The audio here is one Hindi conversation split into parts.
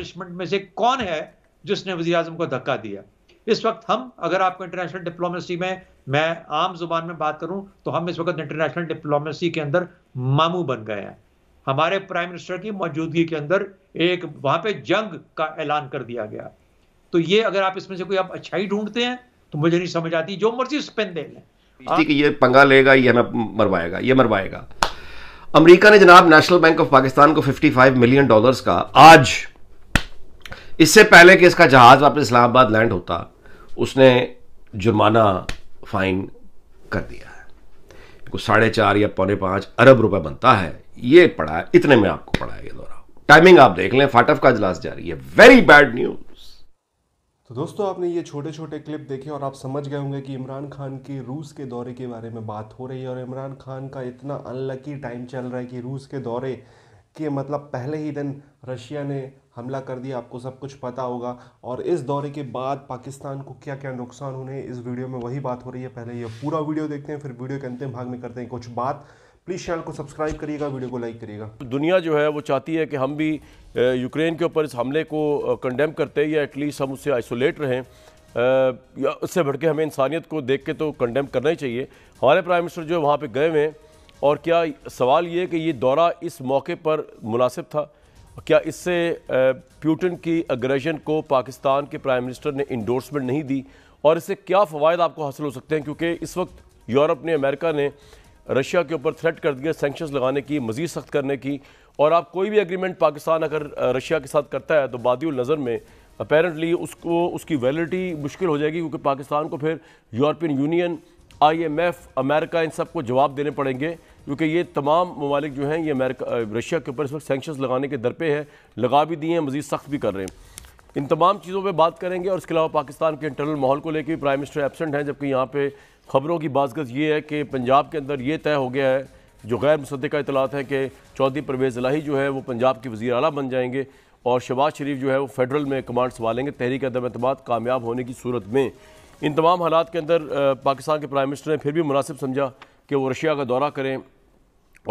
एस्टेब्लिशमेंट में से कौन है जिसने वजी अजम को धक्का दिया इस वक्त हम अगर आपको इंटरनेशनल डिप्लोमेसी में मैं आम जुबान में बात करूं तो हम इस वक्त इंटरनेशनल डिप्लोमेसी के अंदर मामू बन गए हैं हमारे प्राइम मिनिस्टर की मौजूदगी के अंदर एक वहां पे जंग का ऐलान कर दिया गया तो ये अगर आप इसमें से कोई आप अच्छाई ढूंढते हैं तो मुझे नहीं समझ आती जो मर्जी स्पेन दे लें कि ये पंगा लेगा या ना मरवाएगा ये मरवाएगा अमेरिका ने जनाब नेशनल बैंक ऑफ पाकिस्तान को 55 मिलियन डॉलर्स का आज इससे पहले कि इसका जहाज़ वापस इस्लामाबाद लैंड होता उसने जुर्माना फाइन कर दिया है कुछ साढ़े चार या पौने पांच अरब रुपए बनता है ये पड़ा है इतने में आपको पड़ा है ये दौरा टाइमिंग आप देख लें फाटफ का इजलास जारी है वेरी बैड न्यूज तो दोस्तों आपने ये छोटे छोटे क्लिप देखे और आप समझ गए होंगे कि इमरान खान के रूस के दौरे के बारे में बात हो रही है और इमरान खान का इतना अनलकी टाइम चल रहा है कि रूस के दौरे कि मतलब पहले ही दिन रशिया ने हमला कर दिया आपको सब कुछ पता होगा और इस दौरे के बाद पाकिस्तान को क्या क्या नुकसान होने इस वीडियो में वही बात हो रही है पहले ये पूरा वीडियो देखते हैं फिर वीडियो के अंतिम भाग में करते हैं कुछ बात प्लीज़ चैनल को सब्सक्राइब करिएगा वीडियो को लाइक करिएगा दुनिया जो है वो चाहती है कि हम भी यूक्रेन के ऊपर इस हमले को कंडेम करते या एटलीस्ट हम उससे आइसोलेट रहें या उससे बढ़ हमें इंसानियत को देख के तो कंडेम करना ही चाहिए हमारे प्राइम मिनिस्टर जो है वहाँ पर गए हुए हैं और क्या सवाल ये कि ये दौरा इस मौके पर मुनासिब था क्या इससे प्यूटन की अग्रेशन को पाकिस्तान के प्राइम मिनिस्टर ने इंडोर्समेंट नहीं दी और इससे क्या फ़वाद आपको हासिल हो सकते हैं क्योंकि इस वक्त यूरोप ने अमेरिका ने रशिया के ऊपर थ्रेट कर दिया सेंक्शंस लगाने की मज़ीद सख्त करने की और आप कोई भी एग्रीमेंट पाकिस्तान अगर रशिया के साथ करता है तो बादल नज़र में अपेरेंटली उसको उसकी वैलिडिटी मुश्किल हो जाएगी क्योंकि पाकिस्तान को फिर यूरोपियन यूनियन आईएमएफ अमेरिका इन सबको जवाब देने पड़ेंगे क्योंकि ये तमाम ममालिक जो हैं ये अमेरिका रशिया के ऊपर इस वक्त सेंक्शन लगाने के दर पे है लगा भी दिए हैं मज़ीद सख्त भी कर रहे हैं इन तमाम चीज़ों पर बात करेंगे और इसके अलावा पाकिस्तान के इंटरनल माहौल को लेकर प्राइम मिनिस्टर एबसेंट हैं जबकि यहाँ पर खबरों की बाजगत ये है कि पंजाब के अंदर ये तय हो गया है जो गैर मुसदा इतलात है कि चौधरी परवेज़ अलाही जो है वो पंजाब के वज़ी अला बन जाएंगे और शबाज़ शरीफ जो है वो फेडरल में कमांड संभालेंगे तहरीक अदम अतमाद कामयाब होने की सूरत में इन तमाम हालात के अंदर पाकिस्तान के प्राइम मिनिस्टर ने फिर भी मुनासिब समझा कि वो रशिया का दौरा करें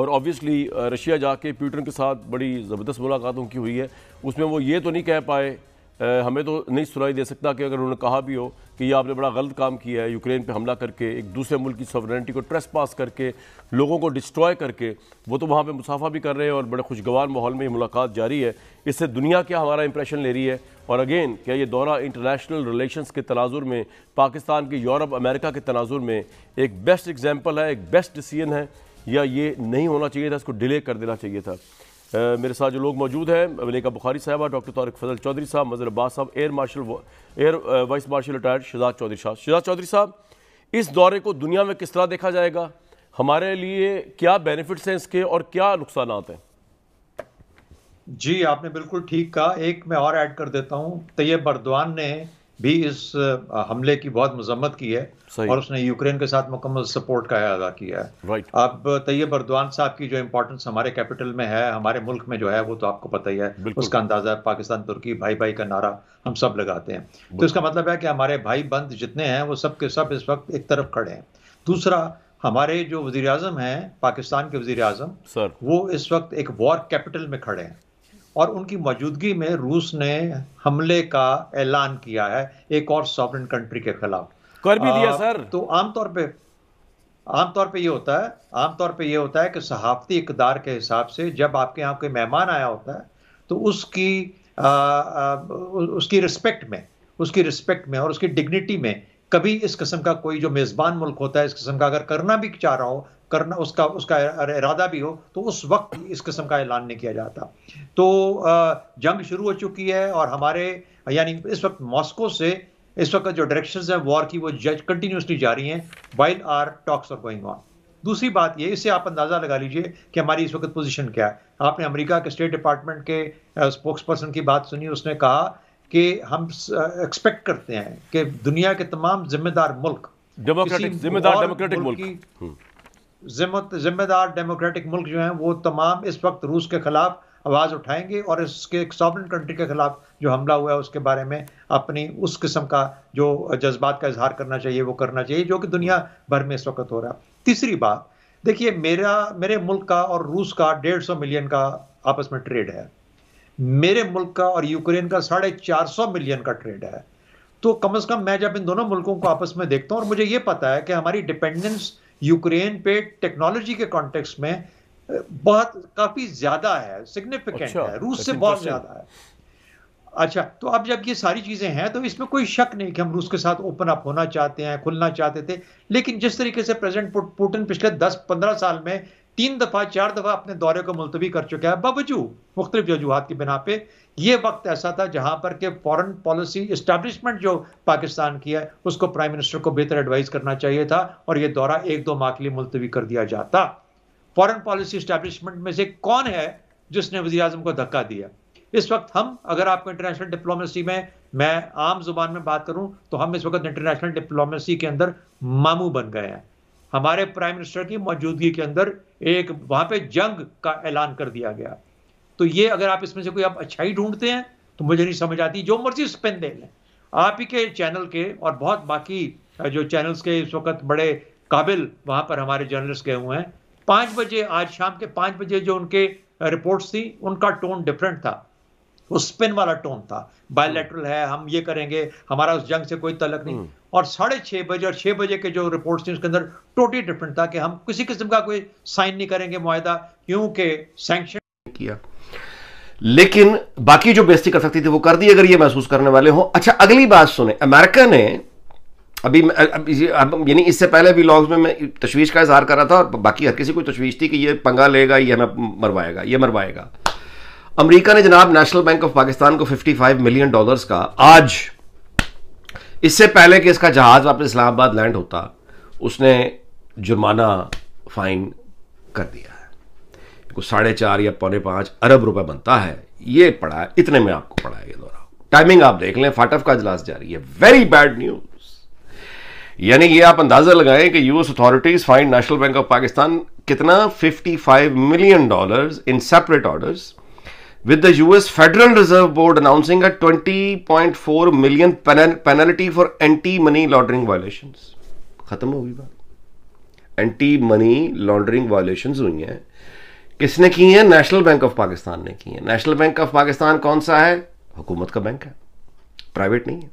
और ऑब्वियसली रशिया जाके प्यूटन के साथ बड़ी ज़बरदस्त मुलाकातों की हुई है उसमें वो ये तो नहीं कह पाए हमें तो नहीं सुनाई दे सकता कि अगर उन्होंने कहा भी हो कि ये आपने बड़ा गलत काम किया है यूक्रेन पे हमला करके एक दूसरे मुल्क की सॉवरेंटी को ट्रेस पास करके लोगों को डिस्ट्रॉय करके वो तो वहाँ पे मुसाफा भी कर रहे हैं और बड़े खुशगवार माहौल में मुलाकात जारी है इससे दुनिया क्या हमारा इंप्रेशन ले रही है और अगेन क्या ये दौरा इंटरनेशनल रिलेशन के तनाजुर में पाकिस्तान के यूरोप अमेरिका के तनाजुर में एक बेस्ट एग्जाम्पल है एक बेस्ट डिसीजन है या ये नहीं होना चाहिए था इसको डिले कर देना चाहिए था मेरे साथ जो लोग मौजूद हैं मलिका बुखारी साहबा डॉक्टर तारक फजल चौधरी साहब मजर अब्बास साहब air marshal air vice marshal retired Shahzad Chaudhry साहब शिजाज चौधरी साहब इस दौरे को दुनिया में किस तरह देखा जाएगा हमारे लिए क्या बेनिफिट्स हैं इसके और क्या नुकसान हैं जी आपने बिल्कुल ठीक कहा एक मैं और ऐड कर देता हूँ तैयब बर्दवान ने भी इस हमले की बहुत मजम्मत की है और उसने यूक्रेन के साथ मुकम्मल सपोर्ट का अदा किया है right. अब तैयब अरदवान साहब की जो इंपॉर्टेंस हमारे कैपिटल में है हमारे मुल्क में जो है वो तो आपको पता ही है उसका अंदाजा है पाकिस्तान तुर्की भाई भाई का नारा हम सब लगाते हैं तो इसका मतलब है कि हमारे भाई बंद जितने हैं वो सब के सब इस वक्त एक तरफ खड़े हैं दूसरा हमारे जो वजीर अजम हैं पाकिस्तान के वजीर अजम वो इस वक्त एक वॉर कैपिटल में खड़े हैं और उनकी मौजूदगी में रूस ने हमले का ऐलान किया है एक और सॉवरन कंट्री के खिलाफ कर भी दिया सर तो आमतौर पे आमतौर पे ये होता है आमतौर पे ये होता है कि सहाफती इकदार के हिसाब से जब आपके यहाँ कोई मेहमान आया होता है तो उसकी आ, आ, उसकी रिस्पेक्ट में उसकी रिस्पेक्ट में और उसकी डिग्निटी में कभी इस किस्म का कोई जो मेज़बान मुल्क होता है इस किस्म का अगर करना भी चाह रहा हो करना उसका उसका इरादा भी हो तो उस वक्त इस किस्म का ऐलान नहीं किया जाता तो जंग शुरू हो चुकी है और हमारे यानी इस वक्त मॉस्को से इस वक्त जो डायरेक्शन है वॉर की वो जज कंटिन्यूसली जारी हैं while our talks are going on दूसरी बात ये इससे आप अंदाज़ा लगा लीजिए कि हमारी इस वक्त पोजीशन क्या है आपने अमेरिका के स्टेट डिपार्टमेंट के स्पोक्स पर्सन की बात सुनी उसने कहा कि हम एक्सपेक्ट करते हैं कि दुनिया के तमाम जिम्मेदार मुल्क डेमोक्रेटिक जिम्मेदार डेमोक्रेटिक मुल्क हम्म। जिम्मेदार डेमोक्रेटिक मुल्क जो हैं वो तमाम इस वक्त रूस के खिलाफ आवाज़ उठाएंगे और इसके एक सॉबरन कंट्री के खिलाफ जो हमला हुआ है उसके बारे में अपनी उस किस्म का जो जज्बात का इजहार करना चाहिए वो करना चाहिए जो कि दुनिया भर में इस वक्त हो रहा है तीसरी बात देखिए मेरा मेरे मुल्क का और रूस का डेढ़ सौ मिलियन का आपस में ट्रेड है मेरे मुल्क का और यूक्रेन का साढ़े चार सौ मिलियन का ट्रेड है तो कम अज कम मैं जब इन दोनों मुल्कों को आपस में देखता हूँ और मुझे ये पता है कि हमारी डिपेंडेंस यूक्रेन पे टेक्नोलॉजी के कॉन्टेक्स में बहुत काफी ज्यादा है सिग्निफिकेंट अच्छा, है रूस से बहुत ज्यादा है अच्छा तो अब जब ये सारी चीजें हैं तो इसमें कोई शक नहीं कि हम रूस के साथ ओपन अप होना चाहते हैं खुलना चाहते थे लेकिन जिस तरीके से प्रेसिडेंट पुटिन पिछले 10-15 साल में तीन दफा चार दफा अपने दौरे को मुलतवी कर चुका है बावजूद मुख्तलिफ वजूहत की बिना पे ये वक्त ऐसा था जहां पर के फॉरेन पॉलिसी इस्टेब्लिशमेंट जो पाकिस्तान की है उसको प्राइम मिनिस्टर को बेहतर एडवाइस करना चाहिए था और यह दौरा एक दो माह के लिए मुलतवी कर दिया जाता फॉरेन पॉलिसी इस्टेब्लिशमेंट में से कौन है जिसने वजी अजम को धक्का दिया इस वक्त हम अगर आपको इंटरनेशनल डिप्लोमेसी में मैं आम जुबान में बात करूं तो हम इस वक्त इंटरनेशनल डिप्लोमेसी के अंदर मामू बन गए हैं हमारे प्राइम मिनिस्टर की मौजूदगी के अंदर एक वहां पे जंग का ऐलान कर दिया गया तो ये अगर आप इसमें से कोई आप अच्छाई ढूंढते हैं तो मुझे नहीं समझ आती जो मर्जी स्पेन दे लें आप ही के चैनल के और बहुत बाकी जो चैनल्स के इस वक्त बड़े काबिल वहाँ पर हमारे जर्नलिस्ट गए हुए हैं पाँच बजे आज शाम के पाँच बजे जो उनके रिपोर्ट्स थी उनका टोन डिफरेंट था वो स्पिन वाला टोन था बायोलेटरल है हम ये करेंगे हमारा उस जंग से कोई तलक नहीं हम्म। और साढ़े छः बजे और छः बजे के जो रिपोर्ट्स थी उसके अंदर टोटली डिफरेंट था कि हम किसी किस्म का कोई साइन नहीं करेंगे माहा क्योंकि सेंक्शन किया लेकिन बाकी जो बेस्ती कर सकती थी वो कर दी अगर ये महसूस करने वाले हो अच्छा अगली बात सुने अमेरिका ने अभी अब यानी इससे पहले भी लॉग्स में मैं तशवीश का इजहार कर रहा था और बाकी हर किसी को तशवीश थी कि ये पंगा लेगा ये हमें मरवाएगा ये मरवाएगा अमेरिका ने जनाब नेशनल बैंक ऑफ पाकिस्तान को 55 मिलियन डॉलर्स का आज इससे पहले कि इसका जहाज वापस इस्लामाबाद लैंड होता उसने जुर्माना फाइन कर दिया आपको साढ़े चार या पौने पांच अरब रुपए बनता है ये पड़ा है इतने में आपको पड़ा है ये दोहराओ टाइमिंग आप देख लें फाटफ का इजलास जारी है वेरी बैड न्यूज यानी ये आप अंदाजा लगाएं कि US authorities fined National Bank of Pakistan कितना 55 million dollars in separate orders with the US Federal Reserve Board announcing a 20.4 million penalty for anti money laundering violation खत्म होगी बात एंटी मनी लॉन्ड्रिंग वायोलेशन हुई हैं किसने की है नेशनल बैंक ऑफ पाकिस्तान ने की है नेशनल बैंक ऑफ पाकिस्तान कौन सा है हुकूमत का बैंक है प्राइवेट नहीं है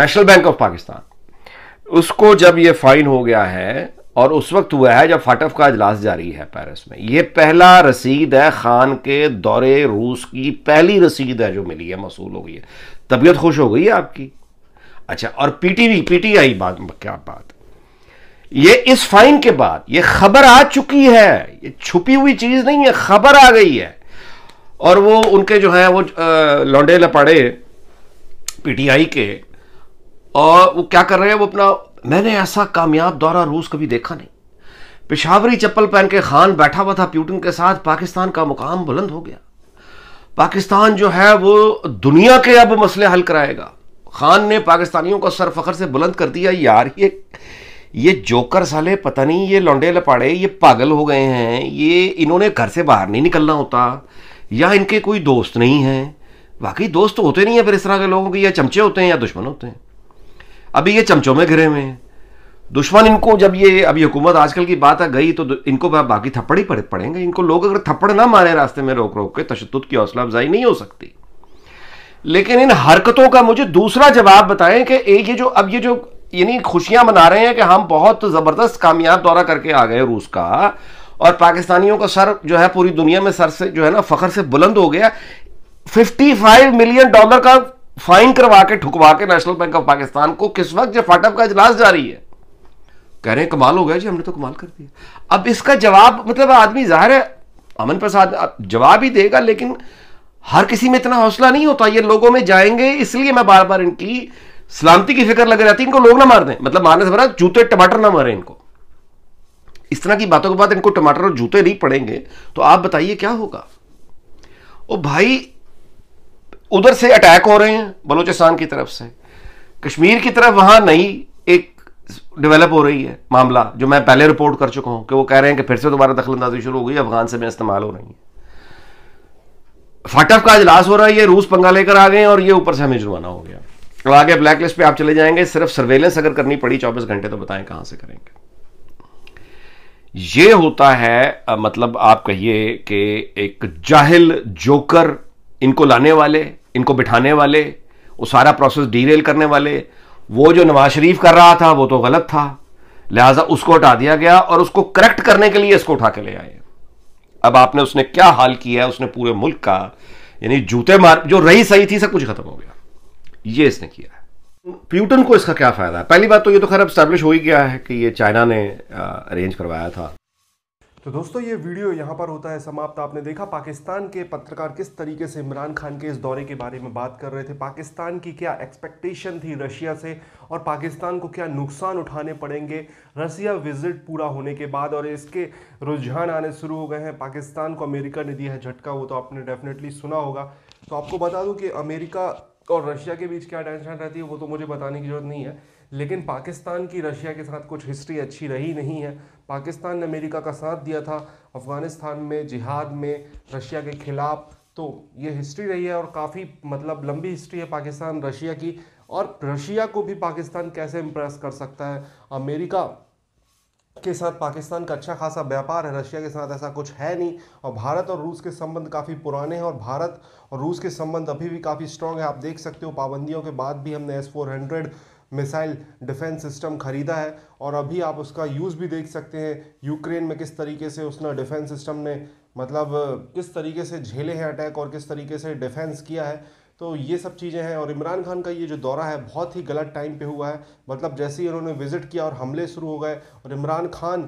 नेशनल बैंक ऑफ पाकिस्तान उसको जब ये फाइन हो गया है और उस वक्त हुआ है जब फाटफ का इजलास जारी है पेरिस में ये पहला रसीद है खान के दौरे रूस की पहली रसीद है जो मिली है मसूल हो गई है तबीयत खुश हो गई है आपकी अच्छा और पीटीवी पीटीआई बात क्या बात ये इस फाइन के बाद ये खबर आ चुकी है ये छुपी हुई चीज नहीं है खबर आ गई है और वो उनके जो है वो लौंडे लपाड़े पीटीआई के और वो क्या कर रहे हैं वो अपना मैंने ऐसा कामयाब दौरा रूस कभी देखा नहीं पेशावरी चप्पल पहन के खान बैठा हुआ था प्यूटन के साथ पाकिस्तान का मुकाम बुलंद हो गया पाकिस्तान जो है वो दुनिया के अब मसले हल कराएगा खान ने पाकिस्तानियों को सरफखर से बुलंद कर दिया यार ये ये जोकर साले पता नहीं ये लौंडे लपाड़े ये पागल हो गए हैं ये इन्होंने घर से बाहर नहीं निकलना होता या इनके कोई दोस्त नहीं हैं वाकई दोस्त होते नहीं हैं फिर इस तरह के लोगों के या चमचे होते हैं या दुश्मन होते हैं अभी ये चमचों में घिरे हुए हैं दुश्मन इनको जब ये अभी हुकूमत आजकल की बात आ गई तो इनको बाकी थप्पड़ ही पड़ेंगे इनको लोग अगर थप्पड़ ना मारे रास्ते में रोक रोक के तशद की हौसला अफजाई नहीं हो सकती लेकिन इन हरकतों का मुझे दूसरा जवाब बताएं कि ये जो अब ये जो यानी खुशियां मना रहे हैं कि हम बहुत ज़बरदस्त कामयाब दौरा करके आ गए रूस का और पाकिस्तानियों का सर जो है पूरी दुनिया में सर से जो है ना फखर से बुलंद हो गया 55 मिलियन डॉलर का फाइन करवा के ठुकवा के नेशनल बैंक ऑफ पाकिस्तान को किस वक्त जब फाटअप का इजलास जारी है कह रहे हैं कमाल हो गया जी हमने तो कमाल कर दिया अब इसका जवाब मतलब आदमी जाहिर है अमन प्रसाद जवाब ही देगा लेकिन हर किसी में इतना हौसला नहीं होता ये लोगों में जाएंगे इसलिए मैं बार बार इनकी सलामती की फिक्र लग रहती है इनको लोग ना मार दें मतलब मारने से बना जूते टमाटर ना मारे इनको इस तरह की बातों के बाद इनको टमाटर और जूते नहीं पड़ेंगे तो आप बताइए क्या होगा ओ भाई उधर से अटैक हो रहे हैं बलूचिस्तान की तरफ से कश्मीर की तरफ वहां नई एक डेवलप हो रही है मामला जो मैं पहले रिपोर्ट कर चुका हूं कि वो कह रहे हैं कि फिर से दोबारा दखलंदाजी शुरू हो गई अफगान से मैं इस्तेमाल हो रही है फाटफ का इजलास हो रहा है ये रूस पंगा लेकर आ गए और ये ऊपर से हमें जुर्माना हो गया अब आगे ब्लैक लिस्ट पे आप चले जाएंगे सिर्फ सर्वेलेंस अगर करनी पड़ी चौबीस घंटे तो बताएं कहां से करेंगे ये होता है मतलब आप कहिए कि एक जाहिल जोकर इनको लाने वाले इनको बिठाने वाले वो सारा प्रोसेस डीरेल करने वाले वो जो नवाज शरीफ कर रहा था वो तो गलत था लिहाजा उसको हटा दिया गया और उसको करेक्ट करने के लिए इसको उठा के ले आए अब आपने उसने क्या हाल किया है उसने पूरे मुल्क का यानी जूते मार जो रही सही थी सब कुछ खत्म हो गया ये इसने किया है प्यूटन को इसका क्या फ़ायदा है पहली बात तो ये तो खैर अब स्टैब्लिश हो ही गया है कि ये चाइना ने अरेंज करवाया था तो दोस्तों ये वीडियो यहाँ पर होता है समाप्त आपने देखा पाकिस्तान के पत्रकार किस तरीके से इमरान खान के इस दौरे के बारे में बात कर रहे थे पाकिस्तान की क्या एक्सपेक्टेशन थी रशिया से और पाकिस्तान को क्या नुकसान उठाने पड़ेंगे रसिया विजिट पूरा होने के बाद और इसके रुझान आने शुरू हो गए हैं पाकिस्तान को अमेरिका ने दिया है झटका वो तो आपने डेफिनेटली सुना होगा तो आपको बता दूँ कि अमेरिका और रशिया के बीच क्या टेंशन रहती है वो तो मुझे बताने की जरूरत नहीं है लेकिन पाकिस्तान की रशिया के साथ कुछ हिस्ट्री अच्छी रही नहीं है पाकिस्तान ने अमेरिका का साथ दिया था अफ़गानिस्तान में जिहाद में रशिया के ख़िलाफ़ तो ये हिस्ट्री रही है और काफ़ी मतलब लंबी हिस्ट्री है पाकिस्तान रशिया की और रशिया को भी पाकिस्तान कैसे इम्प्रेस कर सकता है अमेरिका के साथ पाकिस्तान का अच्छा खासा व्यापार है रशिया के साथ ऐसा कुछ है नहीं और भारत और रूस के संबंध काफ़ी पुराने हैं और भारत और रूस के संबंध अभी भी काफ़ी स्ट्रांग है आप देख सकते हो पाबंदियों के बाद भी हमने S four hundred missile defence system ख़रीदा है और अभी आप उसका यूज़ भी देख सकते हैं यूक्रेन में किस तरीके से उसने डिफेंस सिस्टम ने मतलब किस तरीके से झेले हैं अटैक और किस तरीके से डिफेंस किया है तो ये सब चीज़ें हैं और इमरान खान का ये जो दौरा है बहुत ही गलत टाइम पे हुआ है मतलब जैसे ही उन्होंने विज़िट किया और हमले शुरू हो गए और इमरान खान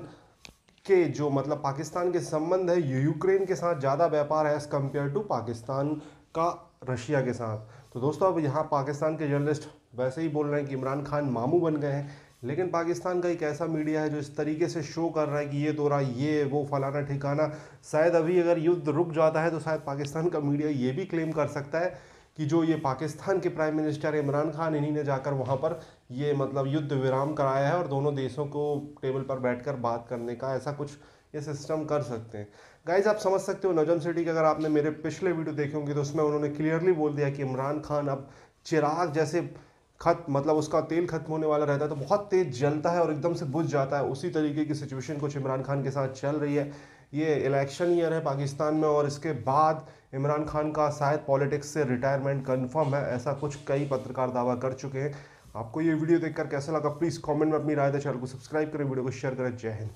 के जो मतलब पाकिस्तान के संबंध है यूक्रेन के साथ ज़्यादा व्यापार है एज़ कम्पेयर टू पाकिस्तान का रशिया के साथ तो दोस्तों अब यहाँ पाकिस्तान के जर्नलिस्ट वैसे ही बोल रहे हैं कि इमरान खान मामू बन गए हैं लेकिन पाकिस्तान का एक ऐसा मीडिया है जो इस तरीके से शो कर रहा है कि ये दौरा ये वो फलाना ठिकाना शायद अभी अगर युद्ध रुक जाता है तो शायद पाकिस्तान का मीडिया ये भी क्लेम कर सकता है कि जो ये पाकिस्तान के प्राइम मिनिस्टर इमरान खान इन्हीं ने जाकर वहाँ पर ये मतलब युद्ध विराम कराया है और दोनों देशों को टेबल पर बैठकर बात करने का ऐसा कुछ ये सिस्टम कर सकते हैं गाइज आप समझ सकते हो नजम सिटी के अगर आपने मेरे पिछले वीडियो देखे होंगे तो उसमें उन्होंने क्लियरली बोल दिया कि इमरान खान अब चिराग जैसे खत मतलब उसका तेल खत्म होने वाला रहता है तो बहुत तेज़ जलता है और एकदम से बुझ जाता है उसी तरीके की सिचुएशन कुछ इमरान खान के साथ चल रही है ये इलेक्शन ईयर है पाकिस्तान में और इसके बाद इमरान खान का शायद पॉलिटिक्स से रिटायरमेंट कन्फर्म है ऐसा कुछ कई पत्रकार दावा कर चुके हैं आपको ये वीडियो देखकर कैसा लगा प्लीज़ कमेंट में अपनी राय दें चैनल को सब्सक्राइब करें वीडियो को शेयर करें जय हिंद